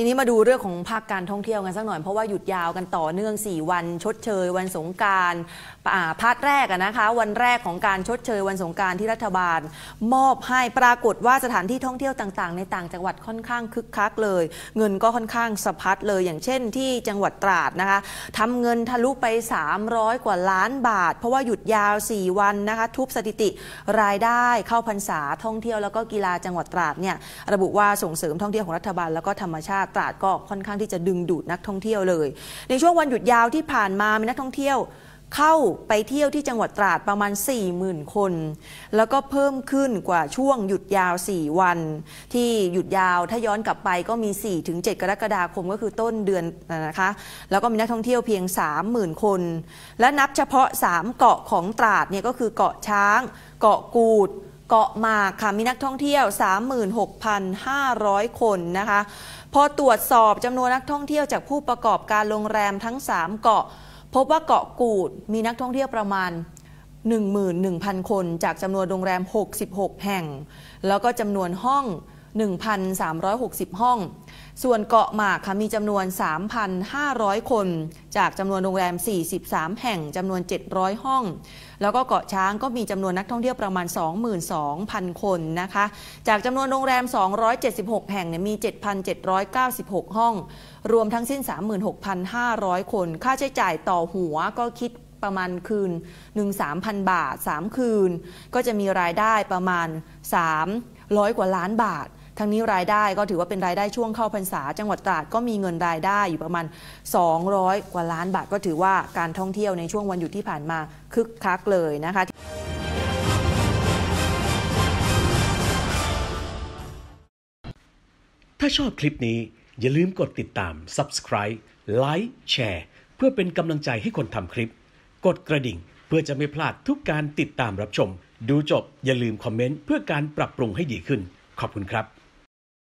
ทีนี้มาดูเรื่องของภาคการท่องเที่ยวกันสักหน่อยเพราะว่าหยุดยาวกันต่อเนื่อง 4 วันชดเชยวันสงการพาร์ทแรกนะคะวันแรกของการชดเชยวันสงการที่รัฐบาล มอบให้ปรากฏว่าสถานที่ท่องเที่ยวต่างๆ ในต่างจังหวัดค่อนข้างคึกคักเลย เงินก็ค่อนข้างสะพัดเลยอย่างเช่นที่จังหวัดตราดนะคะทำเงินทะลุไป 300 กว่าล้านบาทเพราะว่าหยุดยาว4วันนะคะทุบสถิติรายได้เข้าพรรษา ท่องเที่ยว แล้วก็กีฬาจังหวัดตราดเนี่ยระบุว่าส่งเสริมท่องเที่ยวของรัฐบาล แล้วก็ธรรมชาติตราดก็ค่อนข้างที่จะดึงดูดนักท่องเที่ยวเลย ในช่วงวันหยุดยาวที่ผ่านมามีนักท่องเที่ยวเข้าไปเที่ยวที่จังหวัดตราดประมาณ40,000 คนแล้วก็เพิ่มขึ้นกว่าช่วงหยุดยาว4วันที่หยุดยาวถ้าย้อนกลับไปก็มี 4-7 กรกฎาคมก็คือต้นเดือนนะคะแล้วก็มีนักท่องเที่ยวเพียง30,000คนและนับเฉพาะ3เกาะของตราดเนี่ยก็คือเกาะช้างเกาะกูดเกาะหมากค่ะมีนักท่องเที่ยว 36,500 คนนะคะ พอตรวจสอบจำนวนนักท่องเที่ยวจากผู้ประกอบการโรงแรมทั้ง 3 เกาะ พบว่าเกาะกูดมีนักท่องเที่ยวประมาณ 11,000 คนจากจำนวนโรงแรม 66 แห่ง แล้วก็จำนวนห้อง1,360 ห้อง ส่วนเกาะหมากค่ะมีจำนวน 3,500 คน จากจำนวนโรงแรม 43 แห่งจำนวน 700 ห้อง แล้วก็เกาะช้างก็มีจำนวนนักท่องเที่ยวประมาณ22,000คนนะคะ จากจำนวนโรงแรม 276 แห่งเนี่ยมี 7,796 ห้อง รวมทั้งสิ้น 36,500 คน ค่าใช้จ่ายต่อหัวก็คิดประมาณคืน13,000 บาท 3 คืน ก็จะมีรายได้ประมาณ 300 กว่าล้านบาททั้งนี้รายได้ก็ถือว่าเป็นรายได้ช่วงเข้าพรรษาจังหวัดตราด ก็มีเงินรายได้อยู่ประมาณ 200 กว่าล้านบาทก็ถือว่าการท่องเที่ยวในช่วงวันหยุดที่ผ่านมาคึกคักเลยนะคะ ถ้าชอบคลิปนี้อย่าลืมกดติดตาม subscribe ไลค์แชร์เพื่อเป็นกำลังใจให้คนทำคลิป กดกระดิ่งเพื่อจะไม่พลาดทุกการติดตามรับชม ดูจบอย่าลืมคอมเมนต์เพื่อการปรับปรุงให้ดีขึ้นขอบคุณครับ